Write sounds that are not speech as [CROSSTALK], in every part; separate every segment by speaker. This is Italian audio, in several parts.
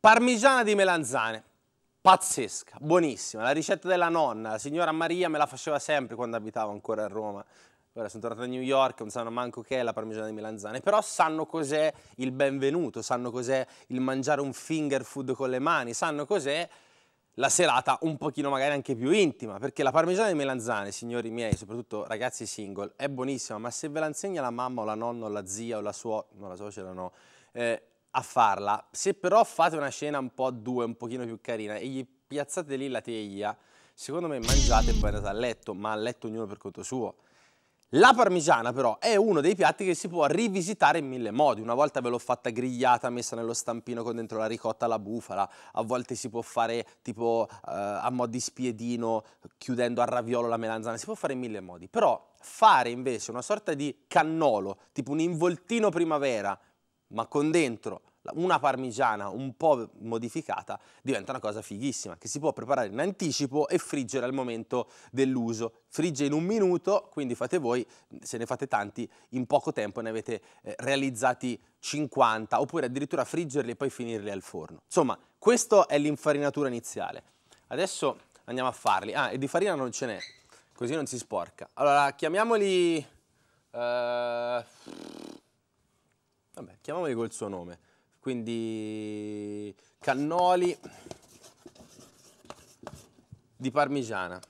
Speaker 1: Parmigiana di melanzane, pazzesca, buonissima, la ricetta della nonna, la signora Maria me la faceva sempre quando abitavo ancora a Roma. Ora sono tornato a New York, non sanno manco che è la parmigiana di melanzane, però sanno cos'è il benvenuto, sanno cos'è il mangiare un finger food con le mani, sanno cos'è la serata un pochino magari anche più intima, perché la parmigiana di melanzane, signori miei, soprattutto ragazzi single, è buonissima, ma se ve la insegna la mamma o la nonna o la zia o la suocera, no la suocera no, eh, a farla. Se però fate una scena un po' a due, un pochino più carina, e gli piazzate lì la teglia, secondo me mangiate e poi andate a letto, ma a letto ognuno per conto suo. La parmigiana però è uno dei piatti che si può rivisitare in mille modi, una volta ve l'ho fatta grigliata, messa nello stampino con dentro la ricotta alla bufala, a volte si può fare tipo eh, a mo' di spiedino chiudendo a raviolo la melanzana, si può fare in mille modi, però fare invece una sorta di cannolo, tipo un involtino primavera ma con dentro una parmigiana un po' modificata diventa una cosa fighissima che si può preparare in anticipo e friggere al momento dell'uso. Frigge in un minuto, quindi fate voi, se ne fate tanti, in poco tempo ne avete eh, realizzati 50 oppure addirittura friggerli e poi finirli al forno. Insomma, questa è l'infarinatura iniziale. Adesso andiamo a farli. Ah, e di farina non ce n'è, così non si sporca. Allora, chiamiamoli... Eh Vabbè, chiamiamoli col suo nome. Quindi cannoli di parmigiana.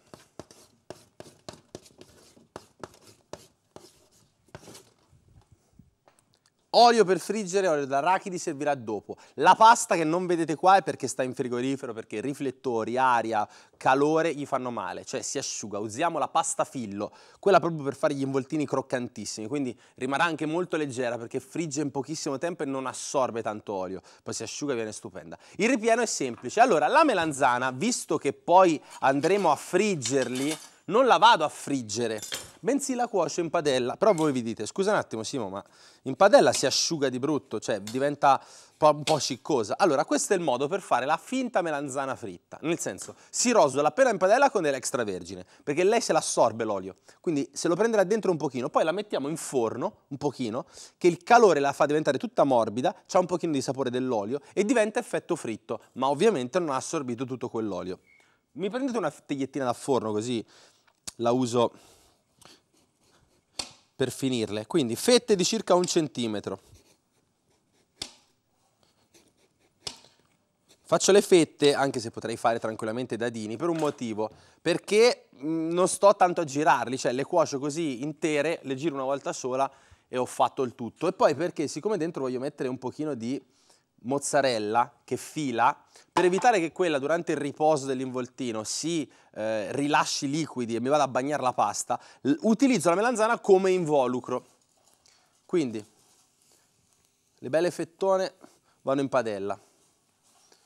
Speaker 1: Olio per friggere, olio d'arachidi servirà dopo. La pasta che non vedete qua è perché sta in frigorifero, perché riflettori, aria, calore gli fanno male, cioè si asciuga. Usiamo la pasta fillo, quella proprio per fare gli involtini croccantissimi, quindi rimarrà anche molto leggera perché frigge in pochissimo tempo e non assorbe tanto olio. Poi si asciuga e viene stupenda. Il ripieno è semplice. Allora, la melanzana, visto che poi andremo a friggerli, non la vado a friggere, bensì la cuocio in padella. Però voi vi dite, scusa un attimo Simo, ma in padella si asciuga di brutto, cioè diventa un po' ciccosa. Allora, questo è il modo per fare la finta melanzana fritta, nel senso, si rosola appena in padella con dell'extravergine, perché lei se l'assorbe l'olio, quindi se lo prenderà dentro un pochino, poi la mettiamo in forno, un pochino, che il calore la fa diventare tutta morbida, ha un pochino di sapore dell'olio e diventa effetto fritto, ma ovviamente non ha assorbito tutto quell'olio. Mi prendete una tagliettina da forno così la uso per finirle. Quindi fette di circa un centimetro. Faccio le fette, anche se potrei fare tranquillamente dadini, per un motivo, perché mm, non sto tanto a girarli, cioè le cuocio così intere, le giro una volta sola e ho fatto il tutto. E poi perché siccome dentro voglio mettere un pochino di mozzarella che fila per evitare che quella durante il riposo dell'involtino si eh, rilasci liquidi e mi vada a bagnare la pasta, utilizzo la melanzana come involucro. Quindi le belle fettone vanno in padella.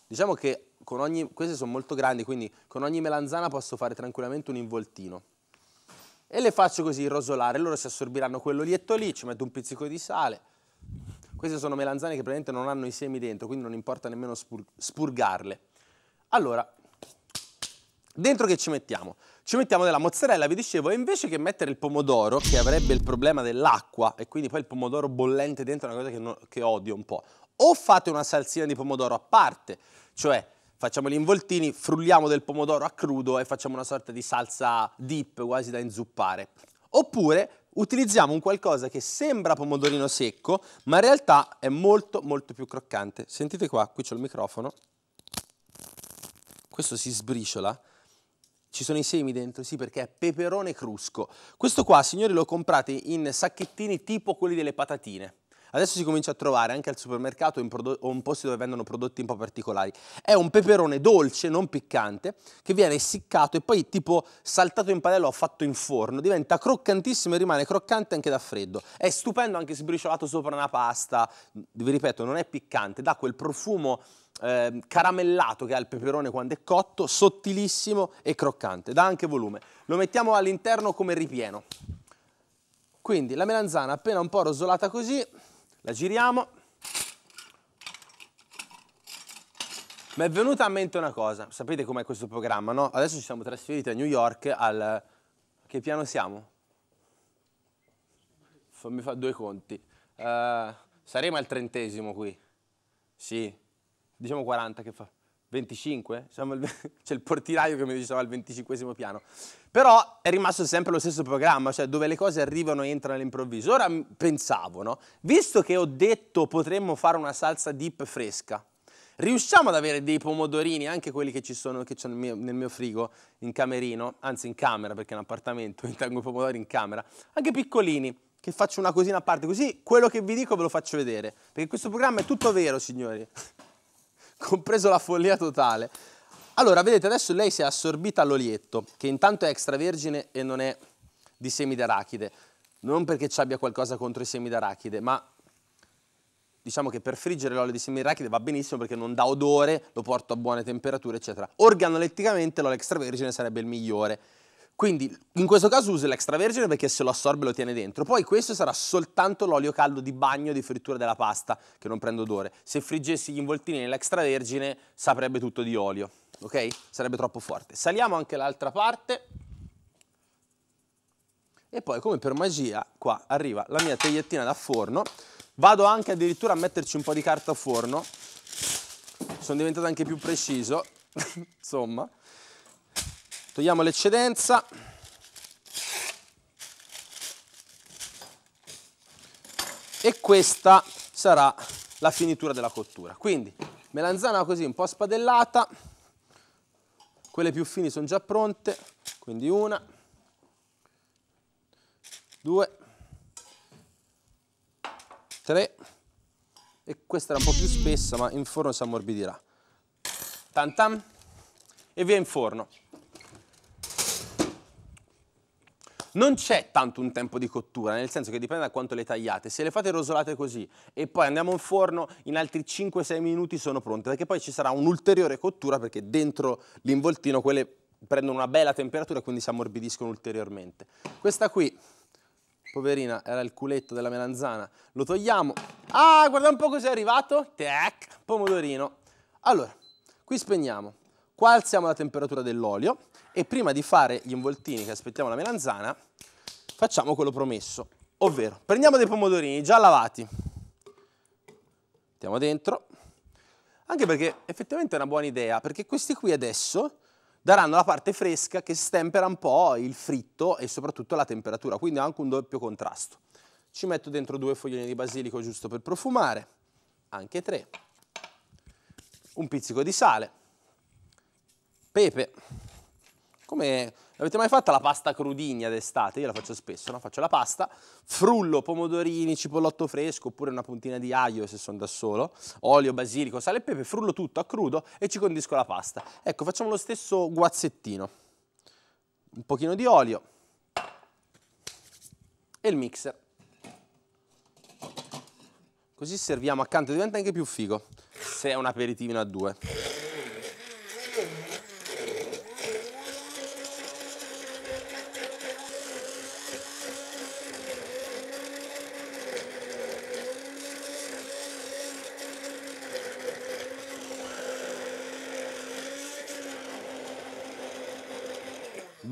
Speaker 1: Diciamo che con ogni, queste sono molto grandi, quindi con ogni melanzana posso fare tranquillamente un involtino. E le faccio così rosolare, loro si assorbiranno quello lietto lì, ci metto un pizzico di sale, queste sono melanzane che praticamente non hanno i semi dentro, quindi non importa nemmeno spur spurgarle. Allora, dentro che ci mettiamo? Ci mettiamo della mozzarella, vi dicevo, e invece che mettere il pomodoro, che avrebbe il problema dell'acqua, e quindi poi il pomodoro bollente dentro è una cosa che, no, che odio un po', o fate una salsina di pomodoro a parte, cioè facciamo gli involtini, frulliamo del pomodoro a crudo e facciamo una sorta di salsa dip quasi da inzuppare. Oppure utilizziamo un qualcosa che sembra pomodorino secco, ma in realtà è molto molto più croccante. Sentite qua, qui c'è il microfono. Questo si sbriciola. Ci sono i semi dentro, sì, perché è peperone crusco. Questo qua, signori, lo comprate in sacchettini tipo quelli delle patatine. Adesso si comincia a trovare anche al supermercato in, in posti dove vendono prodotti un po' particolari. È un peperone dolce, non piccante, che viene essiccato e poi tipo saltato in padella o fatto in forno. Diventa croccantissimo e rimane croccante anche da freddo. È stupendo anche sbriciolato sopra una pasta. Vi ripeto, non è piccante, dà quel profumo eh, caramellato che ha il peperone quando è cotto, sottilissimo e croccante, dà anche volume. Lo mettiamo all'interno come ripieno. Quindi la melanzana appena un po' rosolata così, la giriamo. Mi è venuta a mente una cosa, sapete com'è questo programma, no? Adesso ci siamo trasferiti a New York al... Che piano siamo? Mi fa due conti. Uh, saremo al trentesimo qui. Sì. Diciamo 40 che fa. 25? [LAUGHS] C'è il portinaio che mi diceva al venticinquesimo piano. Però è rimasto sempre lo stesso programma, cioè dove le cose arrivano e entrano all'improvviso. Ora pensavo, no? Visto che ho detto potremmo fare una salsa dip fresca, riusciamo ad avere dei pomodorini, anche quelli che ci sono che nel mio, nel mio, frigo, in camerino, anzi in camera perché è un appartamento, io [LAUGHS] tengo i pomodori in camera, anche piccolini, che faccio una cosina a parte, così quello che vi dico ve lo faccio vedere, perché questo programma è tutto vero, signori, [LAUGHS] compreso la follia totale. Allora, vedete, adesso lei si è assorbita all'olietto, che intanto è extravergine e non è di semi d'arachide. Non perché ci abbia qualcosa contro i semi d'arachide, ma diciamo che per friggere l'olio di semi d'arachide va benissimo perché non dà odore, lo porto a buone temperature, eccetera. Organoletticamente l'olio extravergine sarebbe il migliore. Quindi in questo caso uso l'extravergine perché se lo assorbe lo tiene dentro. Poi questo sarà soltanto l'olio caldo di bagno di frittura della pasta che non prende odore. Se friggessi gli involtini nell'extravergine saprebbe tutto di olio ok? Sarebbe troppo forte. Saliamo anche l'altra parte. E poi come per magia qua arriva la mia tagliettina da forno. Vado anche addirittura a metterci un po' di carta forno. Sono diventato anche più preciso, [LAUGHS] insomma. Togliamo l'eccedenza. E questa sarà la finitura della cottura. Quindi melanzana così un po' spadellata. Quelle più fini sono già pronte, quindi una, due, tre e questa era un po' più spessa ma in forno si ammorbidirà. Tan tan e via in forno. non c'è tanto un tempo di cottura, nel senso che dipende da quanto le tagliate. Se le fate rosolate così e poi andiamo in forno, in altri 5-6 minuti sono pronte, perché poi ci sarà un'ulteriore cottura perché dentro l'involtino quelle prendono una bella temperatura e quindi si ammorbidiscono ulteriormente. Questa qui, poverina, era il culetto della melanzana, lo togliamo. Ah, guarda un po' cos'è arrivato, tac, pomodorino. Allora, qui spegniamo, qua alziamo la temperatura dell'olio, e prima di fare gli involtini che aspettiamo la melanzana, facciamo quello promesso, ovvero prendiamo dei pomodorini già lavati, mettiamo dentro, anche perché effettivamente è una buona idea, perché questi qui adesso daranno la parte fresca che stempera un po' il fritto e soprattutto la temperatura, quindi ha anche un doppio contrasto. Ci metto dentro due foglioline di basilico giusto per profumare, anche tre, un pizzico di sale, pepe, come avete mai fatto la pasta crudigna d'estate? Io la faccio spesso, no? faccio la pasta, frullo, pomodorini, cipollotto fresco oppure una puntina di aglio se sono da solo, olio, basilico, sale e pepe, frullo tutto a crudo e ci condisco la pasta. Ecco, facciamo lo stesso guazzettino. Un pochino di olio e il mixer. Così serviamo accanto, diventa anche più figo se è un aperitivino a due.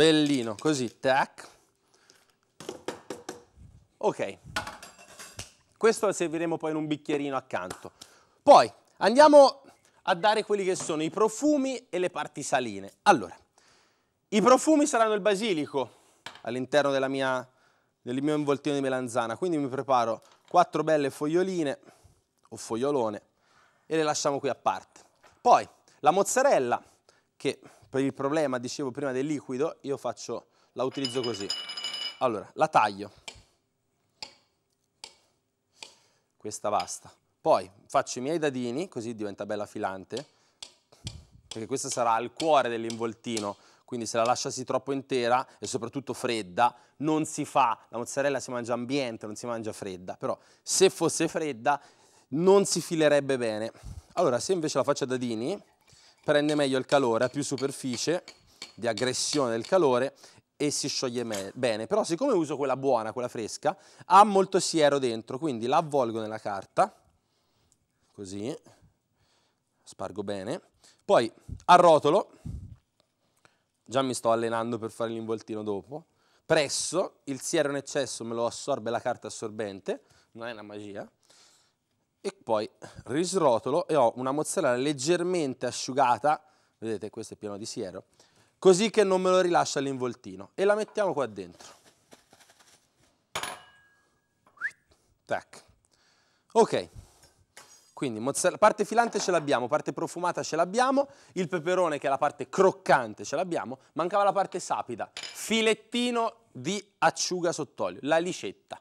Speaker 1: bellino, così, tac. Ok, questo lo serviremo poi in un bicchierino accanto. Poi andiamo a dare quelli che sono i profumi e le parti saline. Allora, i profumi saranno il basilico all'interno del mio involtino di melanzana, quindi mi preparo quattro belle foglioline o fogliolone e le lasciamo qui a parte. Poi la mozzarella che per il problema, dicevo prima, del liquido, io faccio, la utilizzo così. Allora, la taglio. Questa basta. Poi faccio i miei dadini, così diventa bella filante, perché questo sarà il cuore dell'involtino, quindi se la lasciassi troppo intera e soprattutto fredda, non si fa, la mozzarella si mangia ambiente, non si mangia fredda, però se fosse fredda non si filerebbe bene. Allora, se invece la faccio a dadini, prende meglio il calore, ha più superficie di aggressione del calore e si scioglie bene. Però siccome uso quella buona, quella fresca, ha molto siero dentro, quindi la avvolgo nella carta, così, spargo bene. Poi arrotolo, già mi sto allenando per fare l'involtino dopo, presso, il siero in eccesso me lo assorbe la carta assorbente, non è una magia, e poi risrotolo e ho una mozzarella leggermente asciugata, vedete questo è pieno di siero, così che non me lo rilascia l'involtino e la mettiamo qua dentro. Tac. Ok, quindi mozzarella, parte filante ce l'abbiamo, parte profumata ce l'abbiamo, il peperone che è la parte croccante ce l'abbiamo, mancava la parte sapida, filettino di acciuga sott'olio, la liscetta.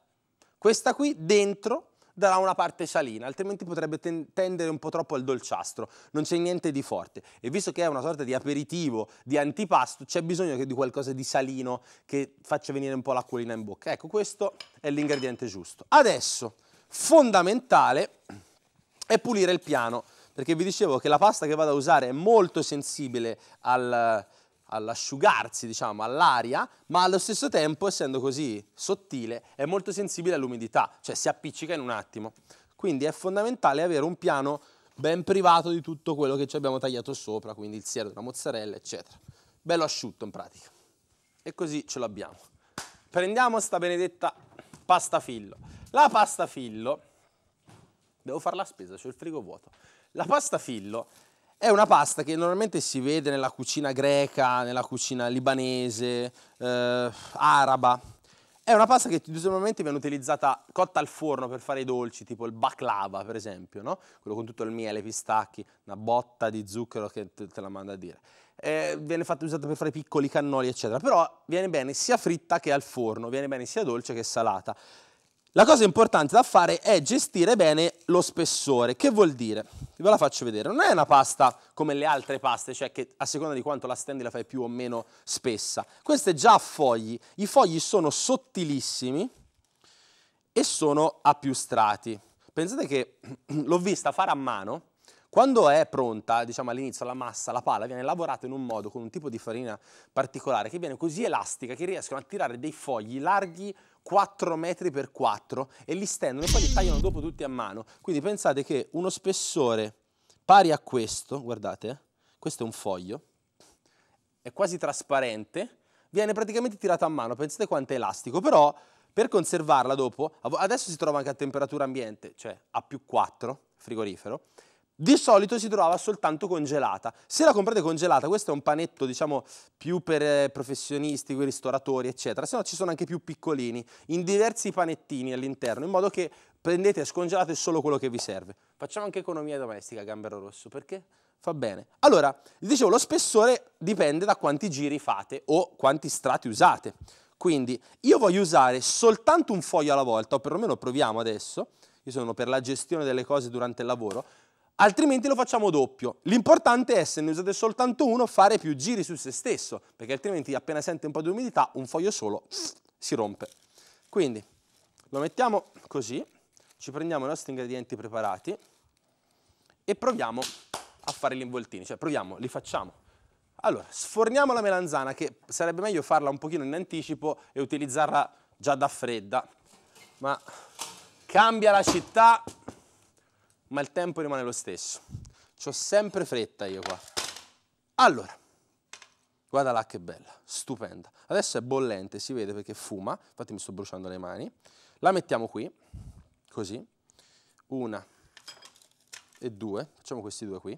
Speaker 1: Questa qui dentro darà una parte salina, altrimenti potrebbe ten tendere un po' troppo al dolciastro, non c'è niente di forte. E visto che è una sorta di aperitivo, di antipasto, c'è bisogno di qualcosa di salino che faccia venire un po' l'acquolina in bocca. Ecco, questo è l'ingrediente giusto. Adesso, fondamentale, è pulire il piano, perché vi dicevo che la pasta che vado a usare è molto sensibile al all'asciugarsi, diciamo, all'aria, ma allo stesso tempo, essendo così sottile, è molto sensibile all'umidità, cioè si appiccica in un attimo. Quindi è fondamentale avere un piano ben privato di tutto quello che ci abbiamo tagliato sopra, quindi il siero della mozzarella, eccetera. Bello asciutto in pratica. E così ce l'abbiamo. Prendiamo sta benedetta pasta fillo. La pasta fillo, devo fare la spesa, c'è il frigo vuoto. La pasta fillo è una pasta che normalmente si vede nella cucina greca, nella cucina libanese, eh, araba. È una pasta che normalmente viene utilizzata cotta al forno per fare i dolci, tipo il baklava per esempio, no? quello con tutto il miele, i pistacchi, una botta di zucchero che te, la manda a dire. Eh, viene fatta, usata per fare piccoli cannoli, eccetera. Però viene bene sia fritta che al forno, viene bene sia dolce che salata. La cosa importante da fare è gestire bene lo spessore. Che vuol dire? Ve la faccio vedere. Non è una pasta come le altre paste, cioè che a seconda di quanto la stendi la fai più o meno spessa. Questa è già a fogli. I fogli sono sottilissimi e sono a più strati. Pensate che [CLEARS THROAT] l'ho vista fare a mano. Quando è pronta, diciamo all'inizio, la massa, la pala viene lavorata in un modo con un tipo di farina particolare che viene così elastica che riescono a tirare dei fogli larghi 4 metri per 4 e li stendono e poi li tagliano dopo tutti a mano. Quindi pensate che uno spessore pari a questo, guardate, eh, questo è un foglio, è quasi trasparente, viene praticamente tirato a mano, pensate quanto è elastico, però per conservarla dopo, adesso si trova anche a temperatura ambiente, cioè a più 4, frigorifero, di solito si trovava soltanto congelata. Se la comprate congelata, questo è un panetto diciamo più per eh, professionisti, per ristoratori eccetera, se no ci sono anche più piccolini, in diversi panettini all'interno, in modo che prendete e scongelate solo quello che vi serve. Facciamo anche economia domestica, gambero rosso, perché fa bene. Allora, dicevo, lo spessore dipende da quanti giri fate o quanti strati usate. Quindi io voglio usare soltanto un foglio alla volta, o perlomeno proviamo adesso, io sono per la gestione delle cose durante il lavoro, altrimenti lo facciamo doppio. L'importante è, se ne usate soltanto uno, fare più giri su se stesso, perché altrimenti appena sente un po' di umidità, un foglio solo [SNIFFS] si rompe. Quindi lo mettiamo così, ci prendiamo i nostri ingredienti preparati e proviamo a fare gli involtini, cioè proviamo, li facciamo. Allora, sforniamo la melanzana, che sarebbe meglio farla un pochino in anticipo e utilizzarla già da fredda, ma cambia la città, ma il tempo rimane lo stesso. C'ho sempre fretta io qua. Allora, guarda là che bella, stupenda. Adesso è bollente, si vede perché fuma, infatti mi sto bruciando le mani. La mettiamo qui, così, una e due, facciamo questi due qui.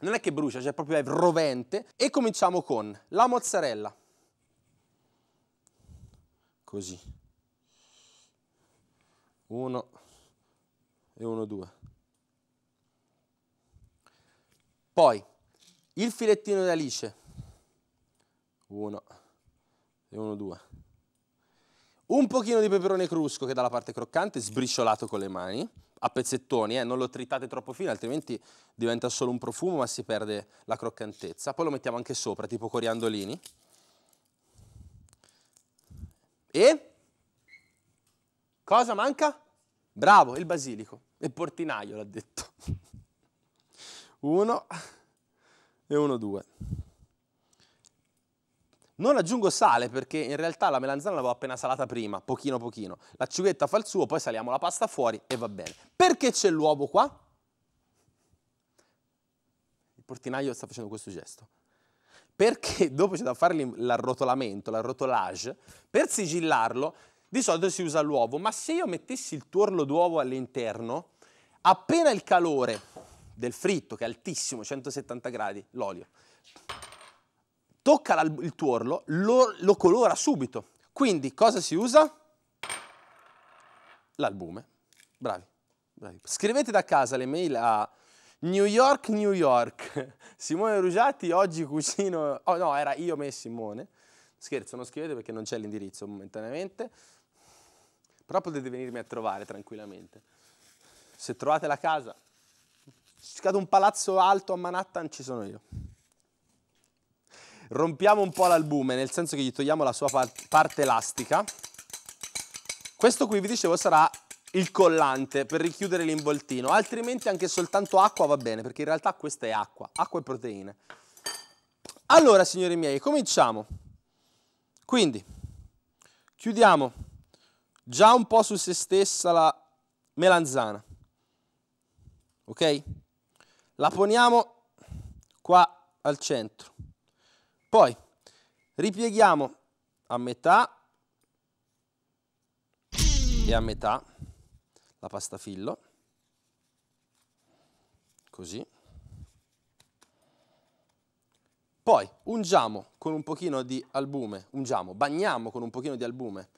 Speaker 1: Non è che brucia, cioè proprio è rovente. E cominciamo con la mozzarella. Così. Uno, e 1, 2. Poi il filettino di alice, 1 e 1, 2. Un pochino di peperone crusco che dalla parte croccante, sbriciolato con le mani, a pezzettoni, eh, non lo tritate troppo fino, altrimenti diventa solo un profumo ma si perde la croccantezza. Poi lo mettiamo anche sopra, tipo coriandolini. E? Cosa manca? Bravo, il basilico. Il portinaio l'ha detto. [LAUGHS] Uno e uno, due. Non aggiungo sale perché in realtà la melanzana l'avevo appena salata prima, pochino pochino. La civetta fa il suo, poi saliamo la pasta fuori e va bene. Perché c'è l'uovo qua? Il portinaio sta facendo questo gesto. Perché [LAUGHS] dopo c'è da fare l'arrotolamento, l'arrotolage, per sigillarlo di solito si usa l'uovo, ma se io mettessi il tuorlo d'uovo all'interno, Appena il calore del fritto, che è altissimo, 170 gradi, l'olio, tocca il tuorlo, lo, lo colora subito. Quindi cosa si usa? L'albume. Bravi, bravi. Scrivete da casa le mail a New York, New York. [LAUGHS] Simone Rugiati, oggi cucino... Oh no, era io me Simone. Scherzo, non scrivete perché non c'è l'indirizzo momentaneamente. Però potete venirmi a trovare tranquillamente se trovate la casa, cercate un palazzo alto a Manhattan, ci sono io. Rompiamo un po' l'albume, nel senso che gli togliamo la sua parte elastica. Questo qui vi dicevo sarà il collante per richiudere l'involtino, altrimenti anche soltanto acqua va bene, perché in realtà questa è acqua, acqua e proteine. Allora, signori miei, cominciamo. Quindi, chiudiamo già un po' su se stessa la melanzana ok? La poniamo qua al centro. Poi ripieghiamo a metà e a metà la pasta fillo, così. Poi ungiamo con un pochino di albume, ungiamo, bagniamo con un pochino di albume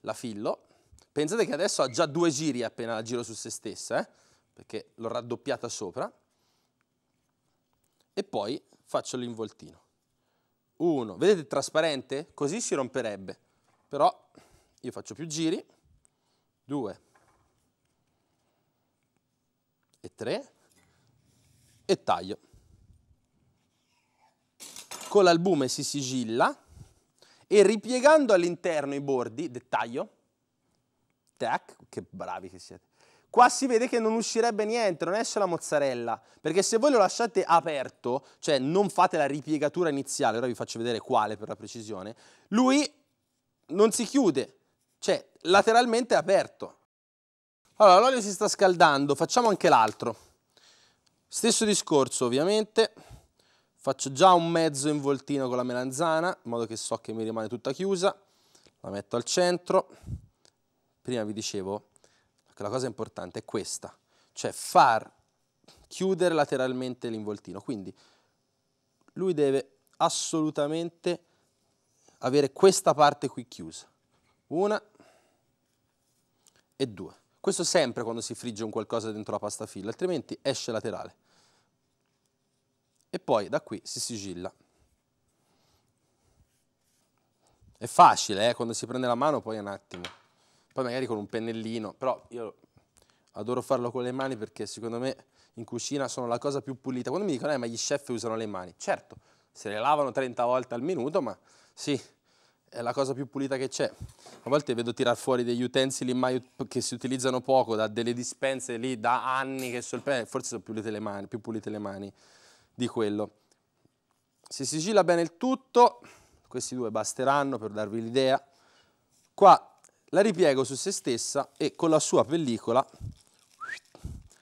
Speaker 1: la fillo. Pensate che adesso ha già due giri appena la giro su se stessa, eh? perché l'ho raddoppiata sopra, e poi faccio l'involtino. Uno, vedete trasparente? Così si romperebbe, però io faccio più giri, due e tre, e taglio. Con l'albume si sigilla e ripiegando all'interno i bordi, dettaglio, tac, che bravi che siete, Qua si vede che non uscirebbe niente, non esce la mozzarella, perché se voi lo lasciate aperto, cioè non fate la ripiegatura iniziale, ora vi faccio vedere quale per la precisione, lui non si chiude, cioè lateralmente è aperto. Allora, l'olio si sta scaldando, facciamo anche l'altro. Stesso discorso, ovviamente. Faccio già un mezzo involtino con la melanzana, in modo che so che mi rimane tutta chiusa. La metto al centro. Prima vi dicevo, perché la cosa importante è questa, cioè far chiudere lateralmente l'involtino, quindi lui deve assolutamente avere questa parte qui chiusa, una e due. Questo sempre quando si frigge un qualcosa dentro la pasta fila, altrimenti esce laterale. E poi da qui si sigilla. È facile, eh? quando si prende la mano poi un attimo poi magari con un pennellino, però io adoro farlo con le mani perché secondo me in cucina sono la cosa più pulita. Quando mi dicono, eh, ma gli chef usano le mani, certo, se le lavano 30 volte al minuto, ma sì, è la cosa più pulita che c'è. A volte vedo tirare fuori degli utensili che si utilizzano poco, da delle dispense lì da anni che sono, sorprende, forse sono pulite le mani, più pulite le mani di quello. Si sigilla bene il tutto, questi due basteranno per darvi l'idea. Qua la ripiego su se stessa e con la sua pellicola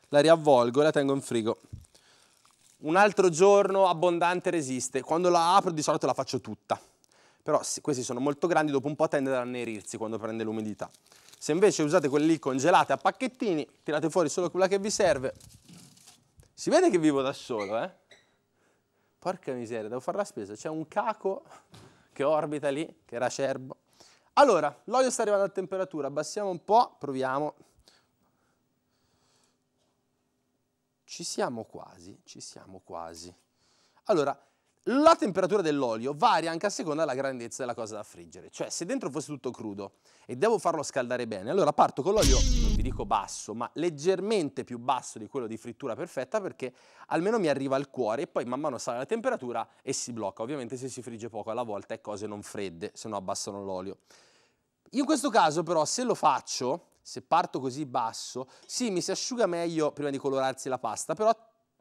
Speaker 1: la riavvolgo e la tengo in frigo. Un altro giorno abbondante resiste, quando la apro di solito la faccio tutta, però questi sono molto grandi, dopo un po' tende ad annerirsi quando prende l'umidità. Se invece usate quelli congelati a pacchettini, tirate fuori solo quella che vi serve. Si vede che vivo da solo, eh? Porca miseria, devo fare la spesa, c'è un caco che orbita lì, che era acerbo. Allora, l'olio sta arrivando a temperatura, abbassiamo un po', proviamo. Ci siamo quasi, ci siamo quasi. Allora, la temperatura dell'olio varia anche a seconda della grandezza della cosa da friggere. Cioè, se dentro fosse tutto crudo e devo farlo scaldare bene, allora parto con l'olio anzi dico basso, ma leggermente più basso di quello di frittura perfetta perché almeno mi arriva al cuore e poi man mano sale la temperatura e si blocca. Ovviamente se si frigge poco alla volta è cose non fredde, se no abbassano l'olio. In questo caso però se lo faccio, se parto così basso, sì mi si asciuga meglio prima di colorarsi la pasta, però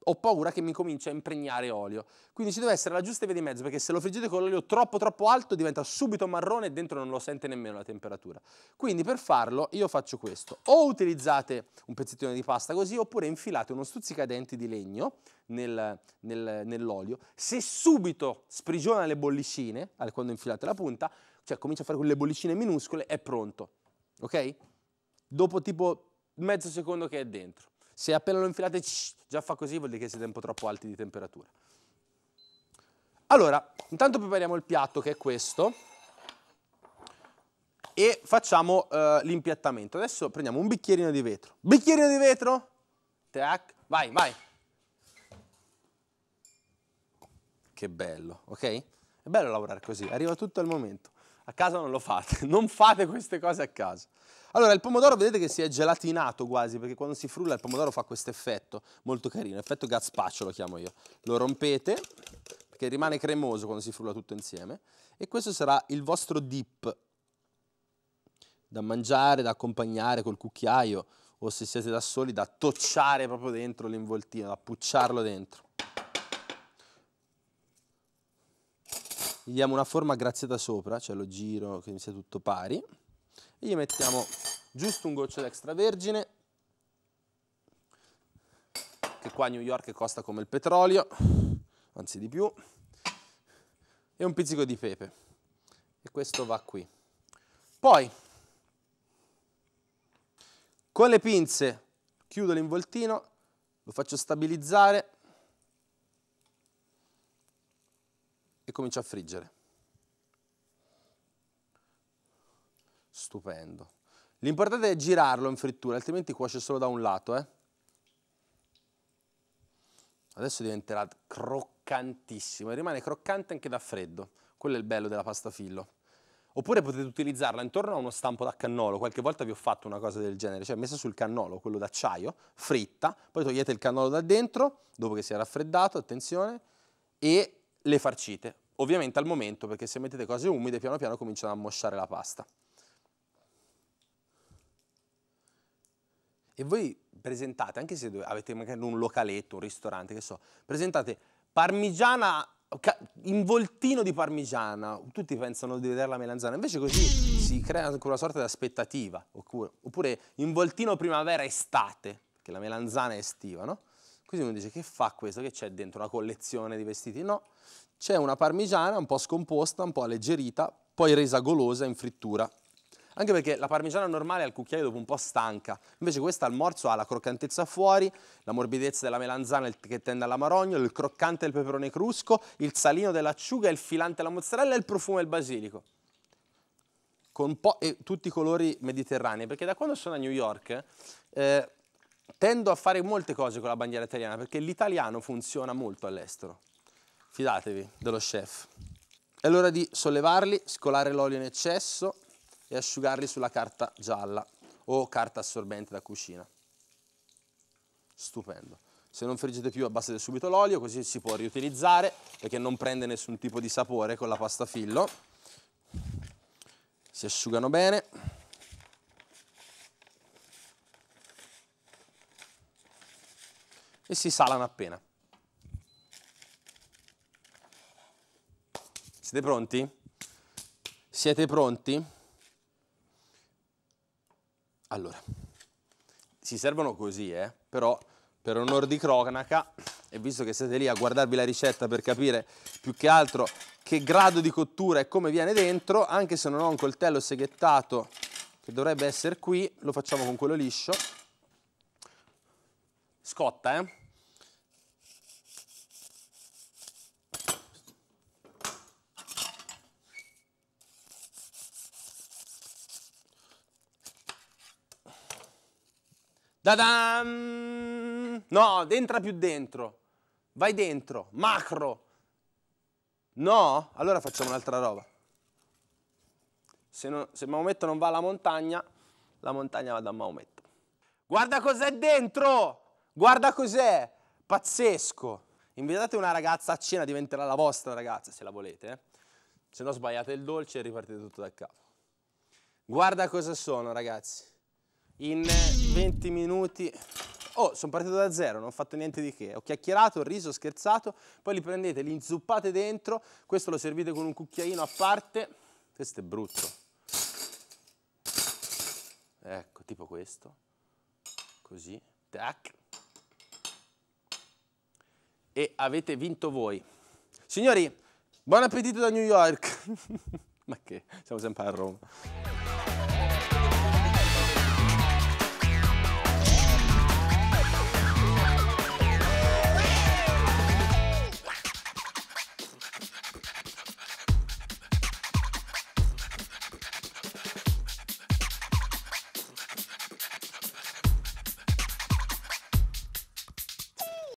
Speaker 1: ho paura che mi cominci a impregnare olio. Quindi ci deve essere la giusta via di mezzo, perché se lo friggete con l'olio troppo troppo alto diventa subito marrone e dentro non lo sente nemmeno la temperatura. Quindi per farlo io faccio questo. O utilizzate un pezzettino di pasta così, oppure infilate uno stuzzicadenti di legno nel, nel, nell'olio. Se subito sprigiona le bollicine, quando infilate la punta, cioè comincia a fare quelle bollicine minuscole, è pronto. Ok? Dopo tipo mezzo secondo che è dentro. Se appena lo infilate già fa così vuol dire che siete un po' troppo alti di temperatura. Allora, intanto prepariamo il piatto che è questo e facciamo uh, l'impiattamento. Adesso prendiamo un bicchierino di vetro. Bicchierino di vetro? Tac, vai, vai. Che bello, ok? È bello lavorare così, arriva tutto al momento. A casa non lo fate, [LAUGHS] non fate queste cose a casa. Allora, il pomodoro vedete che si è gelatinato quasi, perché quando si frulla il pomodoro fa questo effetto molto carino, effetto gazpaccio lo chiamo io. Lo rompete, perché rimane cremoso quando si frulla tutto insieme, e questo sarà il vostro dip da mangiare, da accompagnare col cucchiaio, o se siete da soli, da tocciare proprio dentro l'involtino, da pucciarlo dentro. gli diamo una forma graziata sopra, cioè lo giro che sia tutto pari, e gli mettiamo giusto un goccio d'extravergine, che qua a New York costa come il petrolio, anzi di più, e un pizzico di pepe. E questo va qui. Poi, con le pinze, chiudo l'involtino, lo faccio stabilizzare, comincia a friggere. Stupendo. L'importante è girarlo in frittura, altrimenti cuoce solo da un lato. Eh? Adesso diventerà croccantissimo e rimane croccante anche da freddo. Quello è il bello della pasta fillo. Oppure potete utilizzarla intorno a uno stampo da cannolo. Qualche volta vi ho fatto una cosa del genere, cioè messa sul cannolo, quello d'acciaio, fritta, poi togliete il cannolo da dentro, dopo che si è raffreddato, attenzione, e le farcite ovviamente al momento, perché se mettete cose umide piano piano cominciano a mosciare la pasta. E voi presentate, anche se avete magari un localetto, un ristorante, che so, presentate parmigiana, involtino di parmigiana, tutti pensano di vedere la melanzana, invece così si crea anche una sorta di aspettativa, oppure involtino primavera-estate, che la melanzana è estiva, no? Così uno dice che fa questo, che c'è dentro una collezione di vestiti? No, c'è una parmigiana un po' scomposta, un po' alleggerita, poi resa golosa in frittura. Anche perché la parmigiana normale al cucchiaio dopo un po' stanca, invece questa al morso ha la croccantezza fuori, la morbidezza della melanzana che tende all'amarogno, il croccante del peperone crusco, il salino dell'acciuga, il filante della mozzarella e il profumo del basilico. Con po- e tutti i colori mediterranei, perché da quando sono a New York eh, tendo a fare molte cose con la bandiera italiana, perché l'italiano funziona molto all'estero fidatevi dello chef. È l'ora di sollevarli, scolare l'olio in eccesso e asciugarli sulla carta gialla o carta assorbente da cucina. Stupendo. Se non friggete più abbassate subito l'olio così si può riutilizzare perché non prende nessun tipo di sapore con la pasta fillo. Si asciugano bene. E si salano appena. Siete pronti? Siete pronti? Allora, si servono così, eh? però per onor di cronaca, e visto che siete lì a guardarvi la ricetta per capire più che altro che grado di cottura e come viene dentro, anche se non ho un coltello seghettato che dovrebbe essere qui, lo facciamo con quello liscio. Scotta, eh? Da-dam! No, entra più dentro. Vai dentro, macro. No? Allora facciamo un'altra roba. Se, non, se, Maometto non va alla montagna, la montagna va da Maometto. Guarda cos'è dentro! Guarda cos'è! Pazzesco! Invitate una ragazza a cena, diventerà la vostra ragazza, se la volete. Eh? Se no sbagliate il dolce e ripartite tutto da capo. Guarda cosa sono, ragazzi in 20 minuti... Oh, sono partito da zero, non ho fatto niente di che. Ho chiacchierato, ho riso, ho scherzato, poi li prendete, li inzuppate dentro, questo lo servite con un cucchiaino a parte. Questo è brutto. Ecco, tipo questo. Così. Tac. E avete vinto voi. Signori, buon appetito da New York. [LAUGHS] Ma che, siamo sempre a Roma.